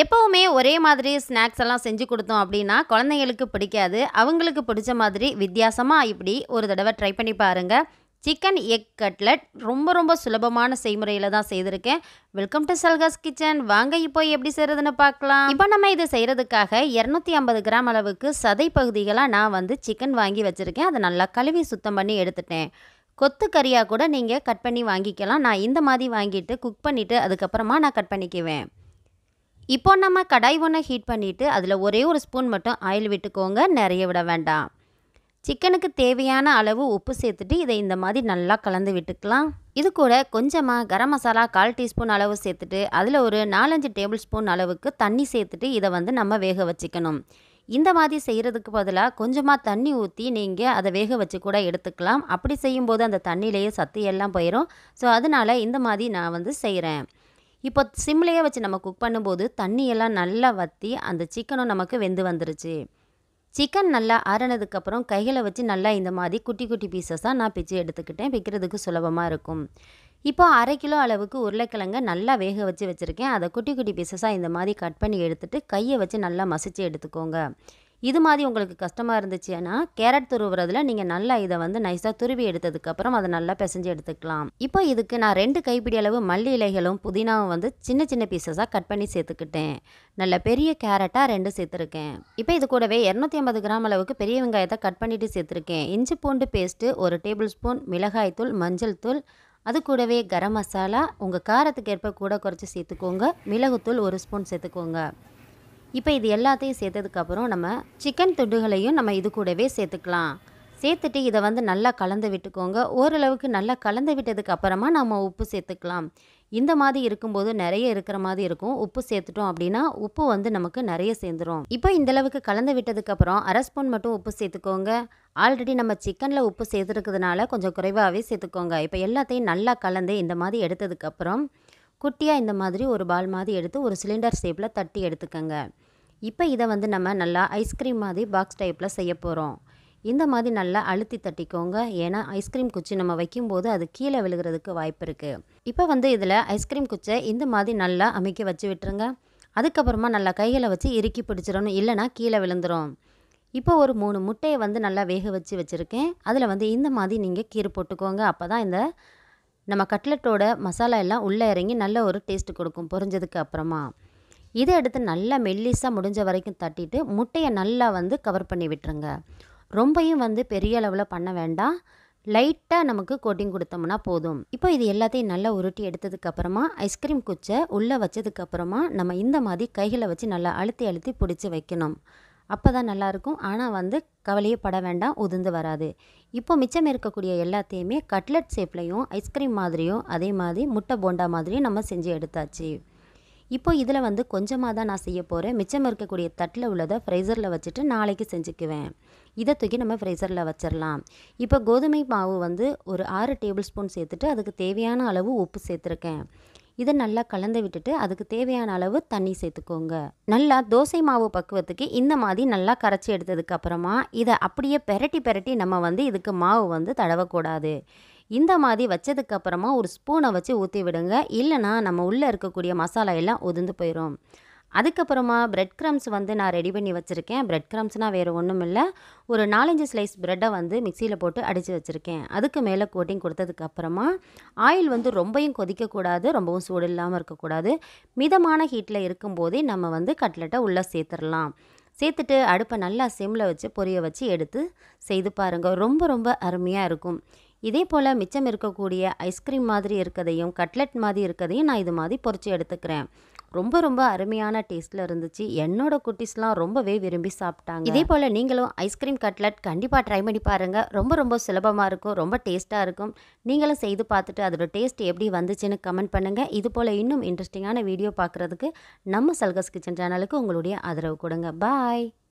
எப்போவுமே ஒரே மாதிரி ஸ்நாக்ஸ் எல்லாம் செஞ்சு கொடுத்தோம் அப்படின்னா குழந்தைங்களுக்கு பிடிக்காது அவங்களுக்கு பிடிச்ச மாதிரி வித்தியாசமாக இப்படி ஒரு தடவை ட்ரை பண்ணி பாருங்கள் சிக்கன் எக் கட்லட் ரொம்ப ரொம்ப சுலபமான செய்முறையில் தான் செய்திருக்கேன் வெல்கம் டு சல்காஸ் கிச்சன் வாங்க இப்போ எப்படி செய்கிறதுன்னு பார்க்கலாம் இப்போ நம்ம இதை செய்கிறதுக்காக இரநூத்தி ஐம்பது கிராம் அளவுக்கு சதை பகுதிகளாக நான் வந்து சிக்கன் வாங்கி வச்சுருக்கேன் அதை நல்லா கழுவி சுத்தம் பண்ணி எடுத்துட்டேன் கொத்து கறியாக கூட நீங்கள் கட் பண்ணி வாங்கிக்கலாம் நான் இந்த மாதிரி வாங்கிட்டு குக் பண்ணிவிட்டு அதுக்கப்புறமா நான் கட் பண்ணிக்குவேன் இப்போ நம்ம கடாய் ஒன்றை ஹீட் பண்ணிவிட்டு அதில் ஒரே ஒரு ஸ்பூன் மட்டும் ஆயில் விட்டுக்கோங்க நிறைய விட வேண்டாம் சிக்கனுக்கு தேவையான அளவு உப்பு சேர்த்துட்டு இதை இந்த மாதிரி நல்லா கலந்து விட்டுக்கலாம் இது கூட கொஞ்சமாக கரம் மசாலா கால் டீஸ்பூன் அளவு சேர்த்துட்டு அதில் ஒரு நாலஞ்சு டேபிள் ஸ்பூன் அளவுக்கு தண்ணி சேர்த்துட்டு இதை வந்து நம்ம வேக வச்சுக்கணும் இந்த மாதிரி செய்கிறதுக்கு பதிலாக கொஞ்சமாக தண்ணி ஊற்றி நீங்கள் அதை வேக வச்சு கூட எடுத்துக்கலாம் அப்படி செய்யும்போது அந்த தண்ணியிலேயே சத்து எல்லாம் போயிடும் ஸோ அதனால் இந்த மாதிரி நான் வந்து செய்கிறேன் இப்போ சிம்லேயே வச்சு நம்ம குக் பண்ணும்போது தண்ணியெல்லாம் நல்லா வற்றி அந்த சிக்கனும் நமக்கு வெந்து வந்துருச்சு சிக்கன் நல்லா ஆறினதுக்கப்புறம் கைகளை வச்சு நல்லா இந்த மாதிரி குட்டி குட்டி பீசஸாக நான் பிச்சு எடுத்துக்கிட்டேன் விற்கிறதுக்கு சுலபமாக இருக்கும் இப்போ அரை கிலோ அளவுக்கு உருளைக்கிழங்கை நல்லா வேக வச்சு வச்சுருக்கேன் அதை குட்டி குட்டி பீசஸாக இந்த மாதிரி கட் பண்ணி எடுத்துகிட்டு கையை வச்சு நல்லா மசித்து எடுத்துக்கோங்க இது மாதிரி உங்களுக்கு கஷ்டமாக இருந்துச்சுன்னா கேரட் துருவுறதுல நீங்கள் நல்லா இதை வந்து நைஸாக துருவி எடுத்ததுக்கப்புறம் அதை நல்லா பிசைஞ்சு எடுத்துக்கலாம் இப்போ இதுக்கு நான் ரெண்டு கைப்பிடி அளவு மல்லி இலைகளும் புதினாவும் வந்து சின்ன சின்ன பீசஸாக கட் பண்ணி சேர்த்துக்கிட்டேன் நல்ல பெரிய கேரட்டாக ரெண்டு சேர்த்துருக்கேன் இப்போ இது கூடவே இரநூத்தி ஐம்பது கிராம் அளவுக்கு பெரிய வெங்காயத்தை கட் பண்ணிவிட்டு சேர்த்துருக்கேன் இஞ்சி பூண்டு பேஸ்ட்டு ஒரு டேபிள் ஸ்பூன் மிளகாய்த்தூள் மஞ்சள் தூள் அது கூடவே கரம் மசாலா உங்கள் காரத்துக்கு ஏற்ப கூட குறைச்சி சேர்த்துக்கோங்க மிளகுத்தூள் ஒரு ஸ்பூன் சேர்த்துக்கோங்க இப்போ இது எல்லாத்தையும் சேர்த்ததுக்கப்புறம் நம்ம சிக்கன் துண்டுகளையும் நம்ம இது கூடவே சேர்த்துக்கலாம் சேர்த்துட்டு இதை வந்து நல்லா கலந்து விட்டுக்கோங்க ஓரளவுக்கு நல்லா கலந்து விட்டதுக்கு அப்புறமா நம்ம உப்பு சேர்த்துக்கலாம் இந்த மாதிரி இருக்கும்போது நிறைய இருக்கிற மாதிரி இருக்கும் உப்பு சேர்த்துட்டோம் அப்படின்னா உப்பு வந்து நமக்கு நிறைய சேர்ந்துடும் இப்போ இந்தளவுக்கு கலந்து விட்டதுக்கப்புறம் அரை ஸ்பூன் மட்டும் உப்பு சேர்த்துக்கோங்க ஆல்ரெடி நம்ம சிக்கனில் உப்பு சேர்த்துருக்கிறதுனால கொஞ்சம் குறைவாகவே சேர்த்துக்கோங்க இப்போ எல்லாத்தையும் நல்லா கலந்து இந்த மாதிரி எடுத்ததுக்கப்புறம் குட்டியாக இந்த மாதிரி ஒரு பால் மாதிரி எடுத்து ஒரு சிலிண்டர் ஷேப்பில் தட்டி எடுத்துக்கோங்க இப்போ இதை வந்து நம்ம நல்லா ஐஸ்கிரீம் மாதிரி பாக்ஸ் டைப்பில் செய்ய போகிறோம் இந்த மாதிரி நல்லா அழுத்தி தட்டிக்கோங்க ஏன்னா ஐஸ்கிரீம் குச்சி நம்ம வைக்கும்போது அது கீழே விழுகிறதுக்கு வாய்ப்பு இருக்குது இப்போ வந்து இதில் ஐஸ்கிரீம் குச்சை இந்த மாதிரி நல்லா அமைக்க வச்சு விட்டுருங்க அதுக்கப்புறமா நல்லா கைகளை வச்சு இறுக்கி பிடிச்சிடணும் இல்லைனா கீழே விழுந்துடும் இப்போ ஒரு மூணு முட்டையை வந்து நல்லா வேக வச்சு வச்சுருக்கேன் அதில் வந்து இந்த மாதிரி நீங்கள் கீறு போட்டுக்கோங்க அப்போ தான் இந்த நம்ம கட்லெட்டோட மசாலா எல்லாம் உள்ளே இறங்கி நல்ல ஒரு டேஸ்ட் கொடுக்கும் பொரிஞ்சதுக்கு அப்புறமா இதை எடுத்து நல்லா மெல்லிஸாக முடிஞ்ச வரைக்கும் தட்டிட்டு முட்டையை நல்லா வந்து கவர் பண்ணி விட்டுருங்க ரொம்பையும் வந்து பெரிய அளவில் பண்ண வேண்டாம் லைட்டாக நமக்கு கோட்டிங் கொடுத்தோம்னா போதும் இப்போ இது எல்லாத்தையும் நல்லா உருட்டி எடுத்ததுக்கப்புறமா ஐஸ்கிரீம் குச்சை உள்ளே வச்சதுக்கப்புறமா நம்ம இந்த மாதிரி கைகளை வச்சு நல்லா அழுத்தி அழுத்தி பிடிச்சி வைக்கணும் அப்போ தான் நல்லாயிருக்கும் ஆனால் வந்து கவலையே பட வேண்டாம் உதிர்ந்து வராது இப்போ மிச்சம் இருக்கக்கூடிய எல்லாத்தையுமே கட்லட் ஷேப்லையும் ஐஸ்கிரீம் மாதிரியும் அதே மாதிரி முட்டை போண்டா மாதிரியும் நம்ம செஞ்சு எடுத்தாச்சு இப்போ இதில் வந்து கொஞ்சமாக தான் நான் செய்ய போகிறேன் மிச்சம் இருக்கக்கூடிய தட்டில் உள்ளதை ஃப்ரைசரில் வச்சுட்டு நாளைக்கு செஞ்சுக்குவேன் இதை தூக்கி நம்ம ஃப்ரைசரில் வச்சிடலாம் இப்போ கோதுமை மாவு வந்து ஒரு ஆறு டேபிள் ஸ்பூன் சேர்த்துட்டு அதுக்கு தேவையான அளவு உப்பு சேர்த்துருக்கேன் இதை நல்லா கலந்து விட்டுட்டு அதுக்கு தேவையான அளவு தண்ணி சேர்த்துக்கோங்க நல்லா தோசை மாவு பக்குவத்துக்கு இந்த மாதிரி நல்லா கரைச்சி எடுத்ததுக்கு அப்புறமா இதை அப்படியே பெரட்டி பெரட்டி நம்ம வந்து இதுக்கு மாவு வந்து தடவக்கூடாது இந்த மாதிரி வச்சதுக்கு அப்புறமா ஒரு ஸ்பூனை வச்சு ஊற்றி விடுங்க இல்லைனா நம்ம உள்ளே இருக்கக்கூடிய மசாலா எல்லாம் உதிர்ந்து போயிடும் அதுக்கப்புறமா பிரெட் க்ரம்ஸ் வந்து நான் ரெடி பண்ணி வச்சுருக்கேன் பிரெட் க்ரம்ஸ்னால் வேறு ஒன்றும் இல்லை ஒரு நாலஞ்சு ஸ்லைஸ் ப்ரெட்டை வந்து மிக்சியில் போட்டு அடித்து வச்சுருக்கேன் அதுக்கு மேலே கோட்டிங் கொடுத்ததுக்கப்புறமா ஆயில் வந்து ரொம்பையும் கொதிக்கக்கூடாது ரொம்பவும் சூடு இல்லாமல் இருக்கக்கூடாது மிதமான ஹீட்டில் இருக்கும்போதே நம்ம வந்து கட்லெட்டை உள்ளே சேர்த்துடலாம் சேர்த்துட்டு அடுப்பை நல்லா சிம்மில் வச்சு பொரிய வச்சு எடுத்து செய்து பாருங்கள் ரொம்ப ரொம்ப அருமையாக இருக்கும் இதே போல் மிச்சம் இருக்கக்கூடிய ஐஸ்கிரீம் மாதிரி இருக்கதையும் கட்லெட் மாதிரி இருக்கதையும் நான் இது மாதிரி பொறிச்சு எடுத்துக்கிறேன் ரொம்ப ரொம்ப அருமையான டேஸ்ட்டில் இருந்துச்சு என்னோட குட்டீஸ்லாம் ரொம்பவே விரும்பி சாப்பிட்டாங்க இதே போல் நீங்களும் ஐஸ்கிரீம் கட்லட் கண்டிப்பாக ட்ரை பண்ணி பாருங்கள் ரொம்ப ரொம்ப சுலபமாக இருக்கும் ரொம்ப டேஸ்ட்டாக இருக்கும் நீங்களும் செய்து பார்த்துட்டு அதோட டேஸ்ட் எப்படி வந்துச்சுன்னு கமெண்ட் பண்ணுங்கள் இது போல் இன்னும் இன்ட்ரெஸ்டிங்கான வீடியோ பார்க்குறதுக்கு நம்ம சல்கஸ் கிச்சன் சேனலுக்கு உங்களுடைய ஆதரவு கொடுங்க பாய்